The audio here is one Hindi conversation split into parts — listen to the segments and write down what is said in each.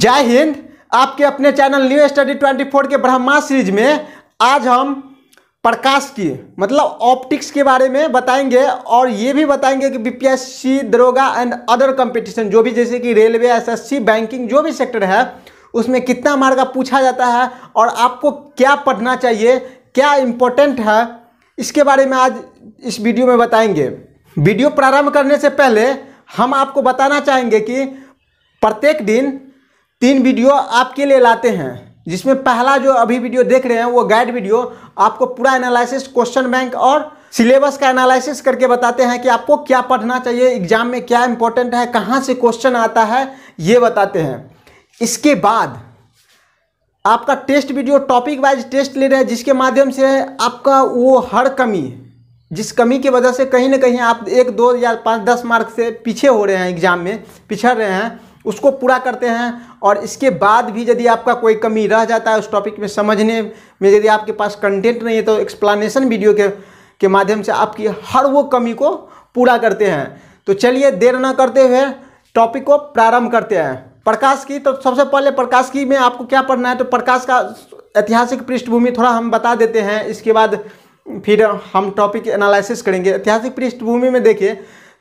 जय हिंद आपके अपने चैनल न्यू स्टडी 24 के ब्रह्मा सीरीज में आज हम प्रकाश की मतलब ऑप्टिक्स के बारे में बताएंगे और ये भी बताएंगे कि बीपीएससी दरोगा एंड अदर कंपटीशन जो भी जैसे कि रेलवे एसएससी बैंकिंग जो भी सेक्टर है उसमें कितना मार्ग पूछा जाता है और आपको क्या पढ़ना चाहिए क्या इम्पोर्टेंट है इसके बारे में आज इस वीडियो में बताएंगे वीडियो प्रारंभ करने से पहले हम आपको बताना चाहेंगे कि प्रत्येक दिन तीन वीडियो आपके लिए लाते हैं जिसमें पहला जो अभी वीडियो देख रहे हैं वो गाइड वीडियो आपको पूरा एनालिसिस क्वेश्चन बैंक और सिलेबस का एनालिसिस करके बताते हैं कि आपको क्या पढ़ना चाहिए एग्जाम में क्या इंपॉर्टेंट है कहाँ से क्वेश्चन आता है ये बताते हैं इसके बाद आपका test video topic wise test ले रहे हैं जिसके माध्यम से आपका वो हर कमी जिस कमी की वजह से कहीं ना कहीं आप एक दो या पाँच दस मार्क से पीछे हो रहे हैं एग्जाम में पिछड़ रहे हैं उसको पूरा करते हैं और इसके बाद भी यदि आपका कोई कमी रह जाता है उस टॉपिक में समझने में यदि आपके पास कंटेंट नहीं है तो एक्सप्लानेशन वीडियो के के माध्यम से आपकी हर वो कमी को पूरा करते हैं तो चलिए देर ना करते हुए टॉपिक को प्रारंभ करते हैं प्रकाश की तो सबसे पहले प्रकाश की में आपको क्या पढ़ना है तो प्रकाश का ऐतिहासिक पृष्ठभूमि थोड़ा हम बता देते हैं इसके बाद फिर हम टॉपिक एनालिसिस करेंगे ऐतिहासिक पृष्ठभूमि में देखिए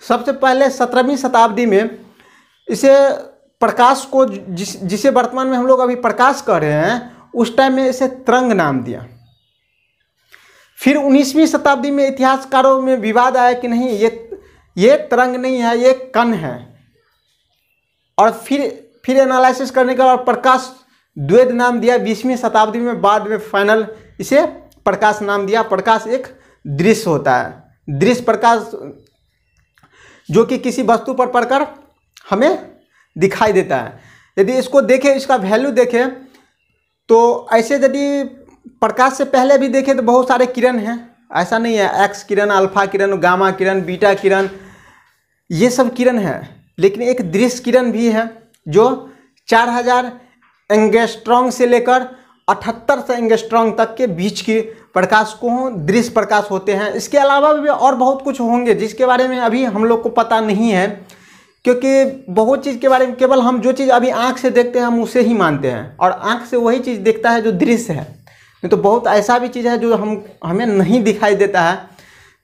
सबसे पहले सत्रहवीं शताब्दी में इसे प्रकाश को जिस जिसे वर्तमान में हम लोग अभी प्रकाश कह रहे हैं उस टाइम में इसे तरंग नाम दिया फिर 19वीं शताब्दी में इतिहासकारों में विवाद आया कि नहीं ये ये तरंग नहीं है ये कण है और फिर फिर एनालिसिस करने के बाद प्रकाश द्वेद नाम दिया बीसवीं शताब्दी में बाद में फाइनल इसे प्रकाश नाम दिया प्रकाश एक दृश्य होता है दृश्य प्रकाश जो कि किसी वस्तु पर पड़कर हमें दिखाई देता है यदि इसको देखें इसका वैल्यू देखें तो ऐसे यदि प्रकाश से पहले भी देखें तो बहुत सारे किरण हैं ऐसा नहीं है एक्स किरण अल्फा किरण गामा किरण बीटा किरण ये सब किरण है लेकिन एक दृश्य किरण भी है जो 4000 हज़ार एंगेस्ट्रॉन्ग से लेकर अठहत्तर सौ एंगेस्ट्रॉन्ग तक के बीच के प्रकाश को दृश्य प्रकाश होते हैं इसके अलावा भी और बहुत कुछ होंगे जिसके बारे में अभी हम लोग को पता नहीं है क्योंकि बहुत चीज़ के बारे में केवल हम जो चीज़ अभी आँख से देखते हैं हम उसे ही मानते हैं और आँख से वही चीज़ देखता है जो दृश्य है नहीं तो बहुत ऐसा भी चीज़ है जो हम हमें नहीं दिखाई देता है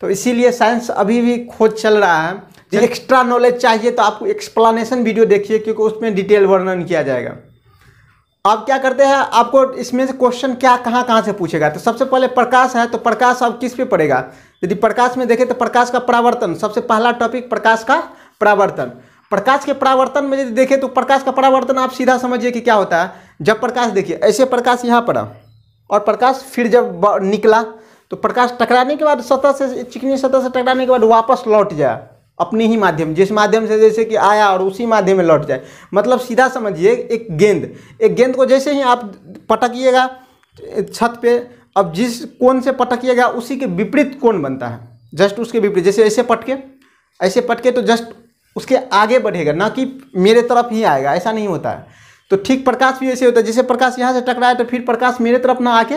तो इसीलिए साइंस अभी भी खोज चल रहा है जो एक्स्ट्रा नॉलेज चाहिए तो आपको एक्सप्लानेशन वीडियो देखिए क्योंकि उसमें डिटेल वर्णन किया जाएगा आप क्या करते हैं आपको इसमें से क्वेश्चन क्या कहाँ कहाँ से पूछेगा तो सबसे पहले प्रकाश है तो प्रकाश अब किस पे पड़ेगा यदि प्रकाश में देखें तो प्रकाश का परावर्तन सबसे पहला टॉपिक प्रकाश का परावर्तन प्रकाश के परावर्तन में यदि देखें तो प्रकाश का परावर्तन आप सीधा समझिए कि क्या होता है जब प्रकाश देखिए ऐसे प्रकाश यहाँ पर और प्रकाश फिर जब निकला तो प्रकाश टकराने के बाद सतह से चिकनी सतह से टकराने के बाद वापस लौट जाए अपने ही माध्यम जिस माध्यम से जैसे कि आया और उसी माध्यम में लौट जाए मतलब सीधा समझिए एक गेंद एक गेंद को जैसे ही आप पटकिएगा छत पे अब जिस कोण से पटकिएगा उसी के विपरीत कोण बनता है जस्ट उसके विपरीत जैसे ऐसे पटके ऐसे पटके तो जस्ट उसके आगे बढ़ेगा ना कि मेरे तरफ ही आएगा ऐसा नहीं होता है तो ठीक प्रकाश भी ऐसे होता है जैसे प्रकाश यहाँ से टकराए तो फिर प्रकाश मेरे तरफ ना आके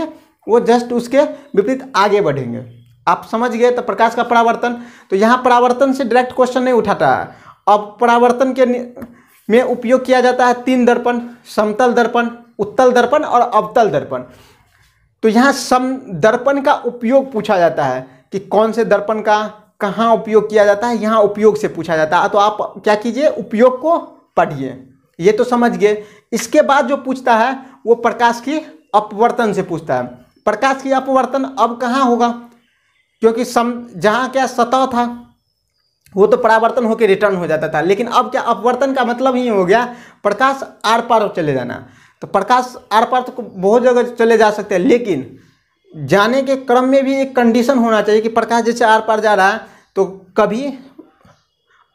वो जस्ट उसके विपरीत आगे बढ़ेंगे आप समझ गए तो प्रकाश का परावर्तन तो यहाँ परावर्तन से डायरेक्ट क्वेश्चन नहीं उठाता है अब परावर्तन के में उपयोग किया जाता है तीन दर्पण समतल दर्पण उत्तल दर्पण और अवतल दर्पण तो यहाँ सम दर्पण का उपयोग पूछा जाता है कि कौन से दर्पण का कहाँ उपयोग किया जाता है यहाँ उपयोग से पूछा जाता है तो आप क्या कीजिए उपयोग को पढ़िए ये तो समझ गए इसके बाद जो पूछता है वो प्रकाश की अपवर्तन से पूछता है प्रकाश की अपवर्तन अब कहाँ होगा क्योंकि सम जहाँ क्या सतह था वो तो परावर्तन होकर रिटर्न हो जाता था लेकिन अब क्या अपवर्तन का मतलब ही हो गया प्रकाश आर पार चले जाना तो प्रकाश आर पार तो बहुत जगह चले जा सकते हैं लेकिन जाने के क्रम में भी एक कंडीशन होना चाहिए कि प्रकाश जैसे आर पार जा रहा है तो कभी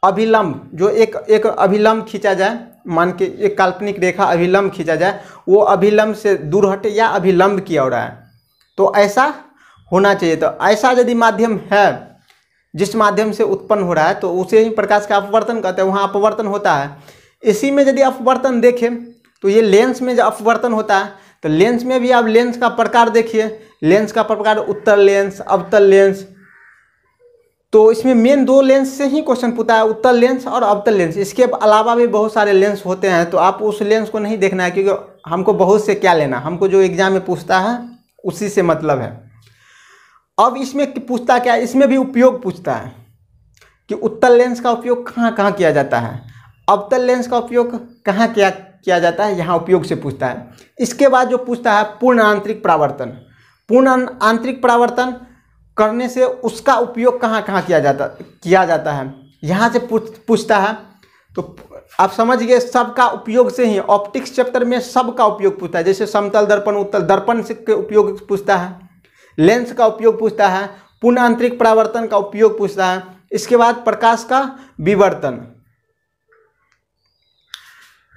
अभिलंब जो एक एक अभिलंब खींचा जाए मान के एक काल्पनिक रेखा अभिलंब खींचा जाए वो अभिलंब से दूर हटे या अभिलंब किया हो रहा है तो ऐसा होना चाहिए तो ऐसा यदि माध्यम है जिस माध्यम से उत्पन्न हो रहा है तो उसे ही प्रकाश का अपवर्तन कहते हैं वहाँ अपवर्तन होता है इसी में यदि अपवर्तन देखें तो ये लेंस में जो अपवर्तन होता है तो लेंस में भी आप लेंस का प्रकार देखिए लेंस का प्रकार उत्तर लेंस अवतल लेंस तो इसमें मेन दो लेंस से ही क्वेश्चन पूछता है उत्तर लेंस और अवतल लेंस इसके अलावा भी बहुत सारे लेंस होते हैं तो आप उस लेंस को नहीं देखना है क्योंकि हमको बहुत से क्या लेना हमको जो एग्जाम में पूछता है उसी से मतलब है अब इसमें पूछता क्या है इसमें भी उपयोग पूछता है कि उत्तर लेंस का उपयोग कहाँ कहाँ किया जाता है अवतल लेंस का उपयोग कहाँ किया किया जाता है यहाँ उपयोग से पूछता है इसके बाद जो पूछता है पूर्ण आंतरिक प्रावर्तन पूर्ण आंतरिक परावर्तन करने से उसका उपयोग कहाँ कहाँ किया जाता किया जाता है यहाँ से पूछ पूछता है तो आप समझ गए सबका उपयोग से ही ऑप्टिक्स चैप्टर में सबका उपयोग पूछता है जैसे समतल दर्पण उत्तल दर्पण से के उपयोग पूछता है लेंस का उपयोग पूछता है पूर्ण आंतरिक परावर्तन का उपयोग पूछता है इसके बाद प्रकाश का विवर्तन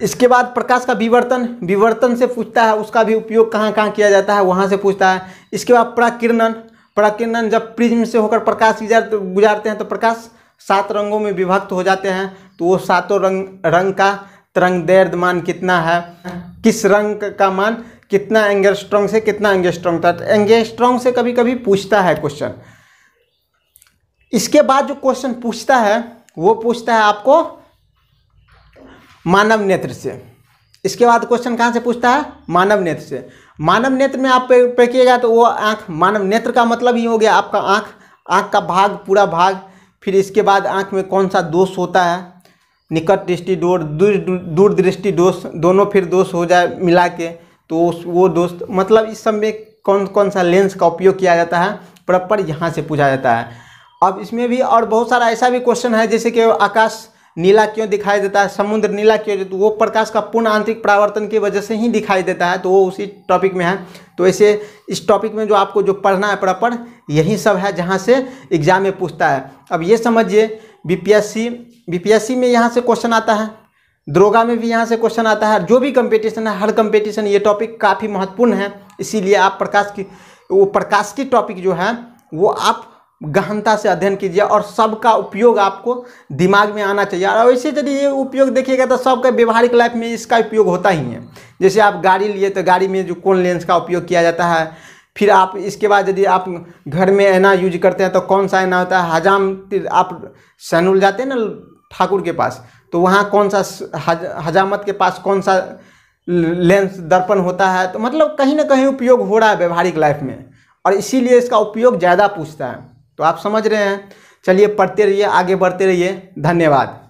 इसके बाद प्रकाश का विवर्तन विवर्तन से पूछता है उसका भी उपयोग कहाँ कहाँ किया जाता है वहाँ से पूछता है इसके बाद प्राकिरणन प्राकिरणन जब प्रिज्म से होकर प्रकाश गुजारते हैं तो प्रकाश सात रंगों में विभक्त हो जाते हैं तो वो सातों रंग रंग का तरंग दैर्द मान कितना है किस रंग का मान कितना स्ट्रॉन्ग से कितना एंगे स्ट्रॉन्ग था तो एंगेस्ट्रॉन्ग से कभी कभी पूछता है क्वेश्चन इसके बाद जो क्वेश्चन पूछता है वो पूछता है आपको मानव नेत्र से इसके बाद क्वेश्चन कहाँ से पूछता है मानव नेत्र से मानव नेत्र में आप पे किएगा तो वो आँख मानव नेत्र का मतलब ही हो गया आपका आँख आँख का भाग पूरा भाग फिर इसके बाद आँख में कौन सा दोष होता है निकट दृष्टि दूर दूर दृष्टि दोष दोनों फिर दोष हो जाए मिला के तो वो दोष मतलब इस सब में कौन कौन सा लेंस का उपयोग किया जाता है प्रॉपर यहाँ से पूछा जाता है अब इसमें भी और बहुत सारा ऐसा भी क्वेश्चन है जैसे कि आकाश नीला क्यों दिखाई देता है समुद्र नीला क्यों देता तो वो प्रकाश का पूर्ण आंतरिक परावर्तन की वजह से ही दिखाई देता है तो वो उसी टॉपिक में है तो ऐसे इस टॉपिक में जो आपको जो पढ़ना है प्रॉपर यही सब है जहाँ से एग्जाम में पूछता है अब ये समझिए बीपीएससी बीपीएससी में यहाँ से क्वेश्चन आता है द्रोगा में भी यहाँ से क्वेश्चन आता है जो भी कंपटीशन है हर कंपटीशन ये टॉपिक काफ़ी महत्वपूर्ण है इसीलिए आप प्रकाश की वो प्रकाश की टॉपिक जो है वो आप गहनता से अध्ययन कीजिए और सबका उपयोग आपको दिमाग में आना चाहिए और वैसे यदि ये उपयोग देखिएगा तो सबका व्यवहारिक लाइफ में इसका उपयोग होता ही है जैसे आप गाड़ी लिए तो गाड़ी में जो कौन लेंस का उपयोग किया जाता है फिर आप इसके बाद यदि आप घर में ऐना यूज करते हैं तो कौन सा ऐना होता है हजाम आप सैनुल जाते हैं ना ठाकुर के पास तो वहाँ कौन सा हज, हजामत के पास कौन सा लेंस दर्पण होता है तो मतलब कहीं ना कहीं उपयोग हो रहा है व्यवहारिक लाइफ में और इसीलिए इसका उपयोग ज़्यादा पूछता है तो आप समझ रहे हैं चलिए पढ़ते रहिए आगे बढ़ते रहिए धन्यवाद